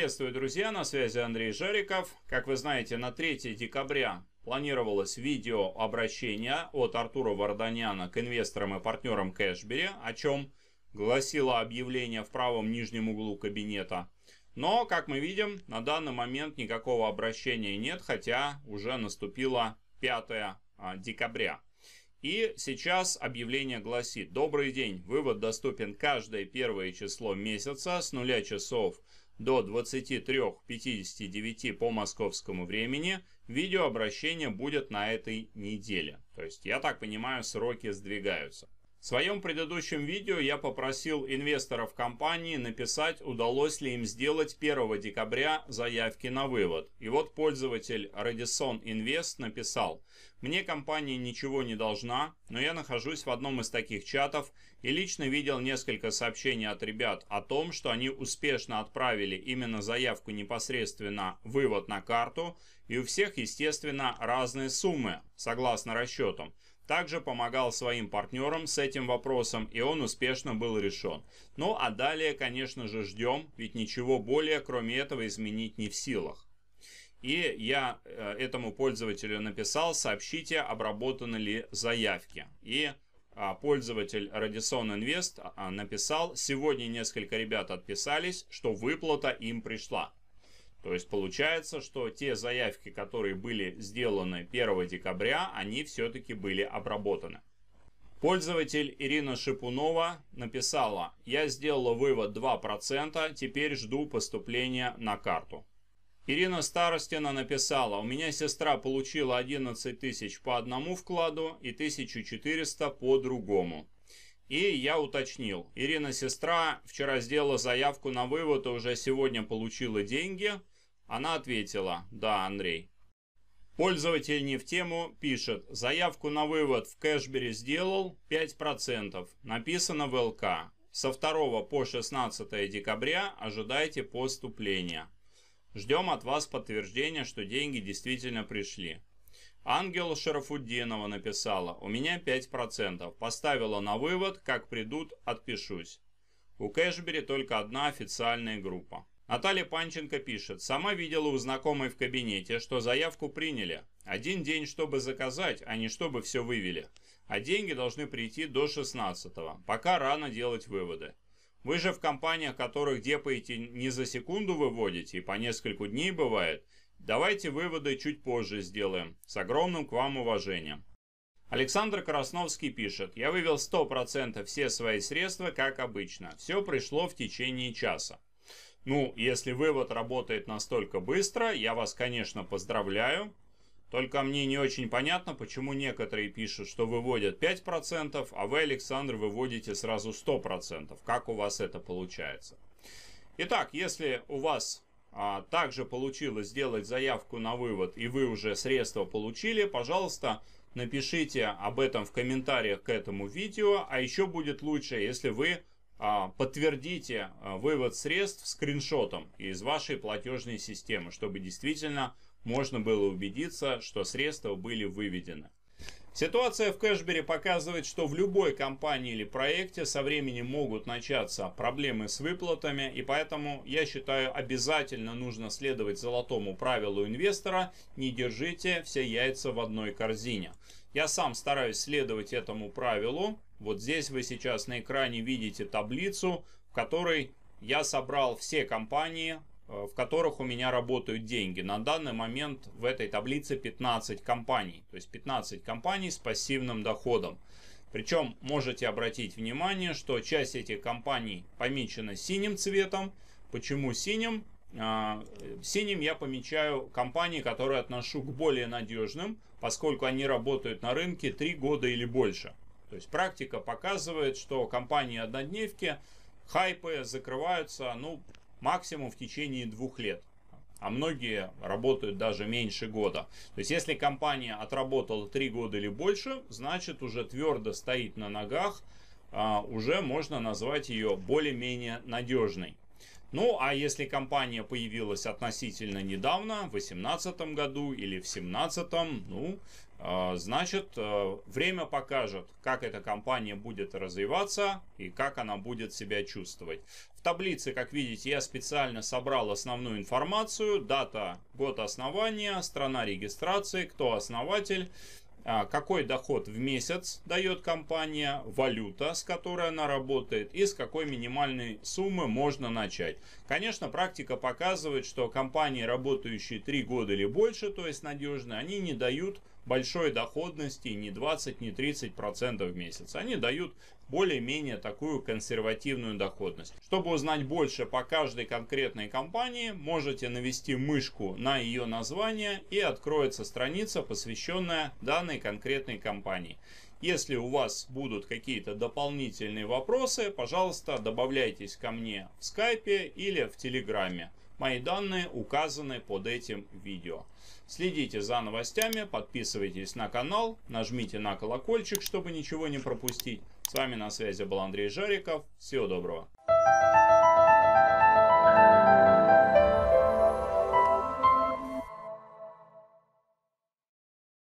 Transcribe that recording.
Приветствую, друзья, на связи Андрей Жариков. Как вы знаете, на 3 декабря планировалось видео обращение от Артура Варданяна к инвесторам и партнерам Кэшбери, о чем гласило объявление в правом нижнем углу кабинета. Но, как мы видим, на данный момент никакого обращения нет, хотя уже наступило 5 а, декабря. И сейчас объявление гласит «Добрый день! Вывод доступен каждое первое число месяца с 0 часов до 23.59 по московскому времени видеообращение будет на этой неделе. То есть, я так понимаю, сроки сдвигаются. В своем предыдущем видео я попросил инвесторов компании написать, удалось ли им сделать 1 декабря заявки на вывод. И вот пользователь Radisson Invest написал, «Мне компания ничего не должна, но я нахожусь в одном из таких чатов и лично видел несколько сообщений от ребят о том, что они успешно отправили именно заявку непосредственно вывод на карту, и у всех, естественно, разные суммы, согласно расчетам также помогал своим партнерам с этим вопросом, и он успешно был решен. Ну а далее, конечно же, ждем, ведь ничего более, кроме этого, изменить не в силах. И я э, этому пользователю написал, сообщите, обработаны ли заявки. И а, пользователь Radisson Invest а, написал, сегодня несколько ребят отписались, что выплата им пришла. То есть получается, что те заявки, которые были сделаны 1 декабря, они все-таки были обработаны. Пользователь Ирина Шипунова написала, я сделала вывод 2%, теперь жду поступления на карту. Ирина Старостина написала, у меня сестра получила 11 тысяч по одному вкладу и 1400 по другому. И я уточнил. Ирина, сестра, вчера сделала заявку на вывод и а уже сегодня получила деньги. Она ответила, да, Андрей. Пользователь не в тему пишет, заявку на вывод в кэшбере сделал 5%, написано в ЛК. Со 2 по 16 декабря ожидайте поступления. Ждем от вас подтверждения, что деньги действительно пришли. Ангела Шарафуддинова написала «У меня 5%». Поставила на вывод «Как придут, отпишусь». У Кэшбери только одна официальная группа. Наталья Панченко пишет, сама видела у знакомой в кабинете, что заявку приняли. Один день, чтобы заказать, а не чтобы все вывели. А деньги должны прийти до 16-го. Пока рано делать выводы. Вы же в компаниях, которых депаете не за секунду выводите, и по нескольку дней бывает, Давайте выводы чуть позже сделаем, с огромным к вам уважением. Александр Красновский пишет, я вывел 100% все свои средства, как обычно. Все пришло в течение часа. Ну, если вывод работает настолько быстро, я вас, конечно, поздравляю. Только мне не очень понятно, почему некоторые пишут, что выводят 5%, а вы, Александр, выводите сразу 100%. Как у вас это получается? Итак, если у вас а, также получилось сделать заявку на вывод и вы уже средства получили, пожалуйста, напишите об этом в комментариях к этому видео. А еще будет лучше, если вы а, подтвердите а, вывод средств скриншотом из вашей платежной системы, чтобы действительно можно было убедиться, что средства были выведены. Ситуация в Кэшбере показывает, что в любой компании или проекте со временем могут начаться проблемы с выплатами, и поэтому я считаю обязательно нужно следовать золотому правилу инвестора «не держите все яйца в одной корзине». Я сам стараюсь следовать этому правилу. Вот здесь вы сейчас на экране видите таблицу, в которой я собрал все компании, Э, в которых у меня работают деньги. На данный момент в этой таблице 15 компаний. То есть 15 компаний с пассивным доходом. Причем можете обратить внимание, что часть этих компаний помечена синим цветом. Почему синим? А, синим я помечаю компании, которые отношу к более надежным, поскольку они работают на рынке 3 года или больше. То есть практика показывает, что компании-однодневки хайпы закрываются, ну, максимум в течение двух лет. А многие работают даже меньше года. То есть, если компания отработала три года или больше, значит уже твердо стоит на ногах, а, уже можно назвать ее более-менее надежной. Ну, а если компания появилась относительно недавно, в 2018 году или в 2017, ну, а, значит, а, время покажет, как эта компания будет развиваться и как она будет себя чувствовать. В таблице, как видите, я специально собрал основную информацию, дата, год основания, страна регистрации, кто основатель, а какой доход в месяц дает компания, валюта, с которой она работает и с какой минимальной суммы можно начать. Конечно, практика показывает, что компании, работающие 3 года или больше, то есть надежные, они не дают большой доходности, не 20, не 30 процентов в месяц. Они дают более-менее такую консервативную доходность. Чтобы узнать больше по каждой конкретной компании, можете навести мышку на ее название и откроется страница, посвященная данной конкретной компании. Если у вас будут какие-то дополнительные вопросы, пожалуйста, добавляйтесь ко мне в скайпе или в телеграме. Мои данные указаны под этим видео. Следите за новостями, подписывайтесь на канал, нажмите на колокольчик, чтобы ничего не пропустить. С вами на связи был Андрей Жариков. Всего доброго.